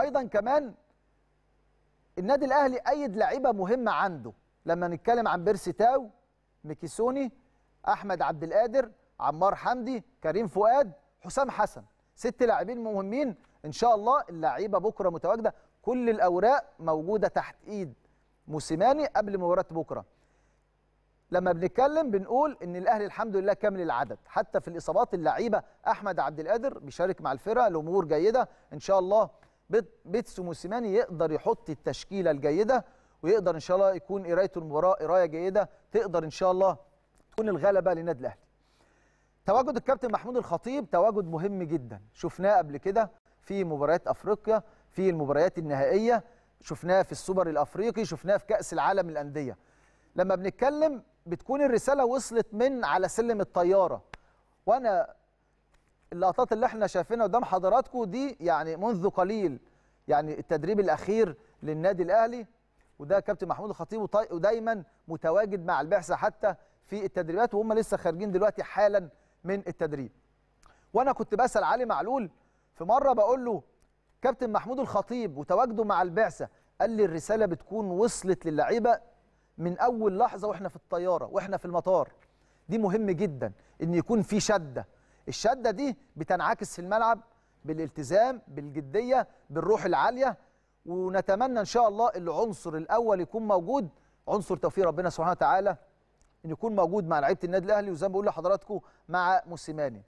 ايضا كمان النادي الاهلي ايد لعيبه مهمه عنده لما نتكلم عن بيرسي تاو ميكيسوني احمد عبد القادر عمار حمدي كريم فؤاد حسام حسن ست لاعبين مهمين ان شاء الله اللعيبه بكره متواجده كل الاوراق موجوده تحت ايد موسيماني قبل مباراه بكره لما بنتكلم بنقول ان الاهلي الحمد لله كامل العدد حتى في الاصابات اللعيبه احمد عبد القادر بيشارك مع الفرقه الامور جيده ان شاء الله بيتسو موسيماني يقدر يحط التشكيله الجيده ويقدر ان شاء الله يكون قرايته المباراه قرايه جيده تقدر ان شاء الله تكون الغلبه للنادي الاهلي. تواجد الكابتن محمود الخطيب تواجد مهم جدا شفناه قبل كده في مباريات افريقيا في المباريات النهائيه شفناه في السوبر الافريقي شفناه في كاس العالم الانديه. لما بنتكلم بتكون الرساله وصلت من على سلم الطياره وانا اللقطات اللي احنا شايفينها قدام حضراتكم دي يعني منذ قليل يعني التدريب الاخير للنادي الاهلي وده كابتن محمود الخطيب ودايما متواجد مع البعثه حتى في التدريبات وهم لسه خارجين دلوقتي حالا من التدريب. وانا كنت بسال علي معلول في مره بقول له كابتن محمود الخطيب وتواجده مع البعثه قال لي الرساله بتكون وصلت للعيبه من اول لحظه واحنا في الطياره واحنا في المطار. دي مهم جدا ان يكون في شده الشده دي بتنعكس في الملعب بالالتزام بالجديه بالروح العاليه ونتمنى ان شاء الله العنصر الاول يكون موجود عنصر توفيق ربنا سبحانه وتعالى ان يكون موجود مع لعيبه النادي الاهلي وزي ما بقول لحضراتكم مع موسيماني